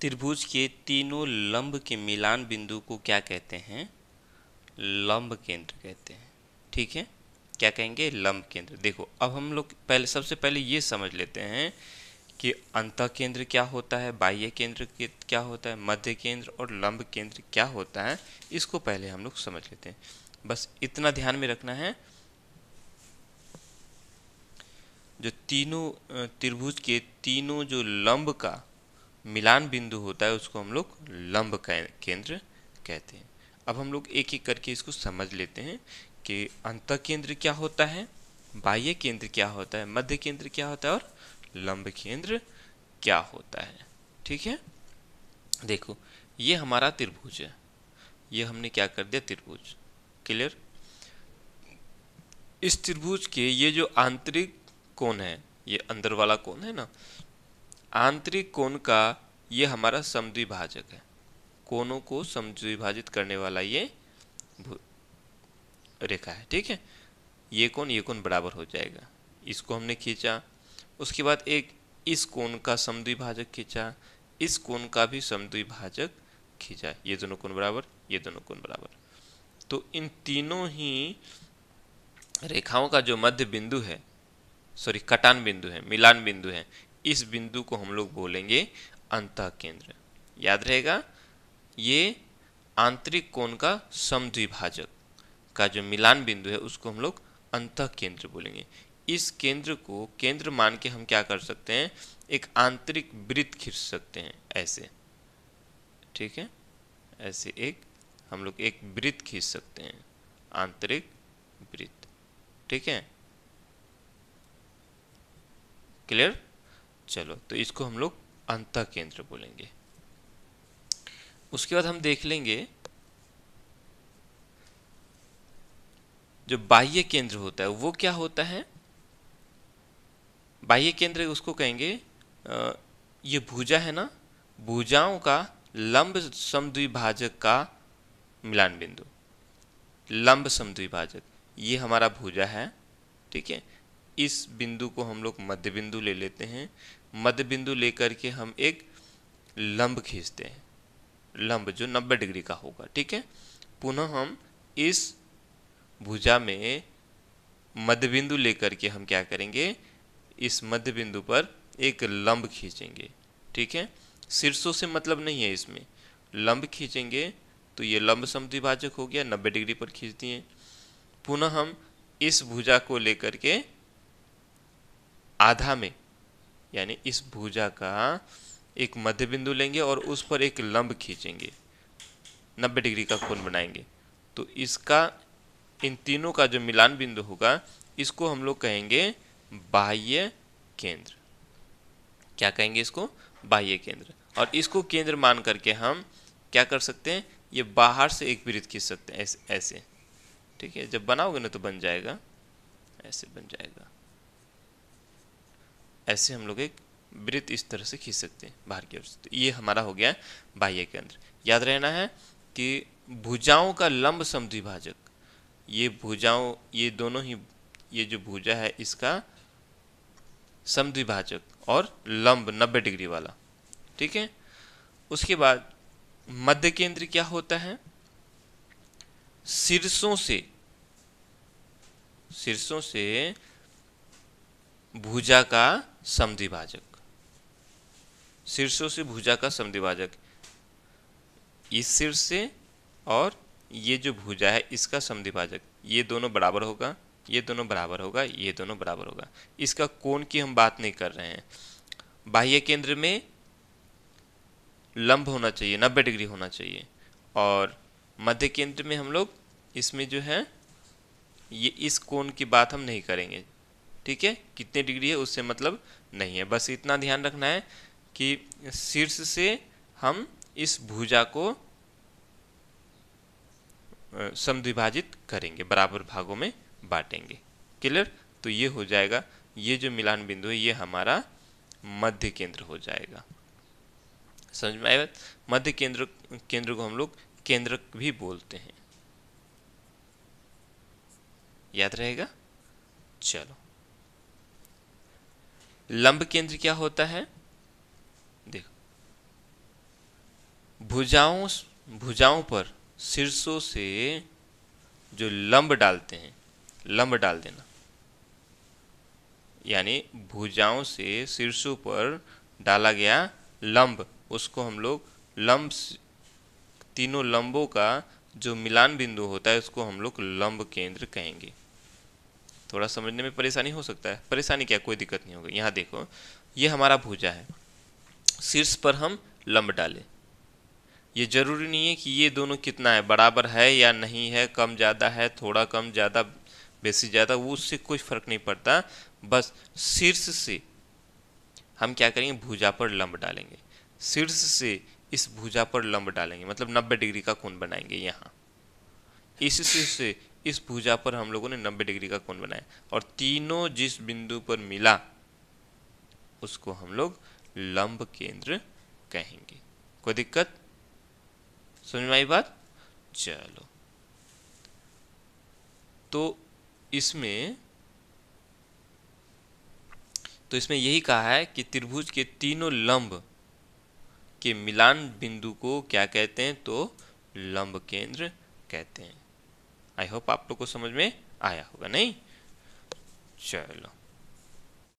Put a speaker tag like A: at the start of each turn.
A: त्रिभुज के तीनों लंब के मिलान बिंदु को क्या कहते हैं लंब केंद्र कहते हैं ठीक है क्या कहेंगे लंब केंद्र देखो अब हम लोग पहले सबसे पहले ये समझ लेते हैं कि अंत केंद्र क्या होता है बाह्य केंद्र क्या होता है मध्य केंद्र और लंब केंद्र क्या होता है इसको पहले हम लोग समझ लेते हैं बस इतना ध्यान में रखना है जो तीनों त्रिभुज के तीनों जो लंब का मिलान बिंदु होता है उसको हम लोग लंब केंद्र कहते हैं अब हम लोग एक एक करके इसको समझ लेते हैं कि अंत केंद्र क्या होता है बाह्य केंद्र क्या होता है मध्य केंद्र क्या होता है और लंब केंद्र क्या होता है ठीक है देखो ये हमारा त्रिभुज है ये हमने क्या कर दिया त्रिभुज क्लियर इस त्रिभुज के ये जो आंतरिक कोण है ये अंदर वाला कोण है ना आंतरिक कोण का ये हमारा समद्विभाजक है कोनों को समद्विभाजित करने वाला ये रेखा है ठीक है ये कोण ये कोण बराबर हो जाएगा इसको हमने खींचा उसके बाद एक इस कोण का समद्विभाजक खींचा इस कोण का भी समद्विभाजक खींचा ये दोनों कोण बराबर ये दोनों कोण बराबर तो इन तीनों ही रेखाओं का जो मध्य बिंदु है सॉरी कटान बिंदु है मिलान बिंदु है इस बिंदु को हम लोग बोलेंगे अंत केंद्र याद रहेगा ये आंतरिक कोण का समद्विभाजक का जो मिलान बिंदु है उसको हम लोग अंत केंद्र बोलेंगे इस केंद्र को केंद्र मान के हम क्या कर सकते हैं एक आंतरिक वृत्त खींच सकते हैं ऐसे ठीक है ऐसे एक हम लोग एक वृत्त खींच सकते हैं आंतरिक वृत्त ठीक है क्लियर चलो तो इसको हम लोग अंत केंद्र बोलेंगे उसके बाद हम देख लेंगे जो बाह्य केंद्र होता है वो क्या होता है बाह्य केंद्र उसको कहेंगे ये भुजा है ना भुजाओं का लंब समद्विभाजक का मिलान बिंदु लंब समद्विभाजक ये हमारा भुजा है ठीक है इस बिंदु को हम लोग मध्य बिंदु ले लेते हैं मध्य बिंदु लेकर के हम एक लंब खींचते हैं लंब जो 90 डिग्री का होगा ठीक है पुनः हम इस भुजा में मध्य बिंदु लेकर के हम क्या करेंगे इस मध्य बिंदु पर एक लंब खींचेंगे ठीक है शीर्षों से मतलब नहीं है इसमें लंब खींचेंगे तो ये लंब समिभाजक हो गया 90 डिग्री पर खींच दिए पुनः हम इस भुजा को लेकर के आधा में यानी इस भुजा का एक मध्य बिंदु लेंगे और उस पर एक लंब खींचेंगे 90 डिग्री का कोण बनाएंगे तो इसका इन तीनों का जो मिलान बिंदु होगा इसको हम लोग कहेंगे बाह्य केंद्र क्या कहेंगे इसको बाह्य केंद्र और इसको केंद्र मान करके हम क्या कर सकते हैं ये बाहर से एक वृत्त खींच सकते हैं ऐसे ठीक है जब बनाओगे ना तो बन जाएगा ऐसे बन जाएगा ऐसे हम लोग एक वृत्त इस तरह से खींच सकते हैं बाहर की ओर से तो ये हमारा हो गया बाह्य केंद्र याद रहना है कि भुजाओं का लंब समद्विभाजक ये भुजाओं ये दोनों ही ये जो भुजा है इसका समद्विभाजक और लंब 90 डिग्री वाला ठीक है उसके बाद मध्य केंद्र क्या होता है शीर्षों से शीर्षों से भुजा का समधिभाजक शीर्षों से भुजा का समधिभाजक इस शीर्ष से और ये जो भुजा है इसका समधिभाजक ये दोनों बराबर होगा ये दोनों बराबर होगा ये दोनों बराबर होगा इसका कोण की हम बात नहीं कर रहे हैं बाह्य केंद्र में लंब होना चाहिए नब्बे डिग्री होना चाहिए और मध्य केंद्र में हम लोग इसमें जो है ये इस कोण की बात हम नहीं करेंगे ठीक है कितने डिग्री है उससे मतलब नहीं है बस इतना ध्यान रखना है कि शीर्ष से हम इस भुजा को समद्विभाजित करेंगे बराबर भागों में बांटेंगे क्लियर तो ये हो जाएगा ये जो मिलान बिंदु है ये हमारा मध्य केंद्र हो जाएगा समझ में आया मध्य केंद्र केंद्र को हम लोग केंद्र भी बोलते हैं याद रहेगा चलो लंब केंद्र क्या होता है देखो भुजाओं भुजाओं पर सिरसों से जो लंब डालते हैं लंब डाल देना यानी भुजाओं से सिरसों पर डाला गया लंब उसको हम लोग लंब तीनों लंबों का जो मिलान बिंदु होता है उसको हम लोग लंब केंद्र कहेंगे थोड़ा समझने में परेशानी हो सकता है परेशानी क्या कोई दिक्कत नहीं होगी यहाँ देखो ये हमारा भुजा है शीर्ष पर हम लंब डालें ये ज़रूरी नहीं है कि ये दोनों कितना है बराबर है या नहीं है कम ज़्यादा है थोड़ा कम ज़्यादा बेसी ज़्यादा वो उससे कोई फ़र्क नहीं पड़ता बस शीर्ष से हम क्या करेंगे भुजा पर लंब डालेंगे शीर्ष से इस भुजा पर लंब डालेंगे मतलब 90 डिग्री का कोण बनाएंगे यहाँ इस शीर्ष से इस भुजा पर हम लोगों ने 90 डिग्री का कोण बनाया और तीनों जिस बिंदु पर मिला उसको हम लोग लंब केंद्र कहेंगे कोई दिक्कत समझ में आई बात चलो तो इसमें तो इसमें यही कहा है कि त्रिभुज के तीनों लंब के मिलान बिंदु को क्या कहते हैं तो लंब केंद्र कहते हैं आई होप आप लोग को समझ में आया होगा नहीं चलो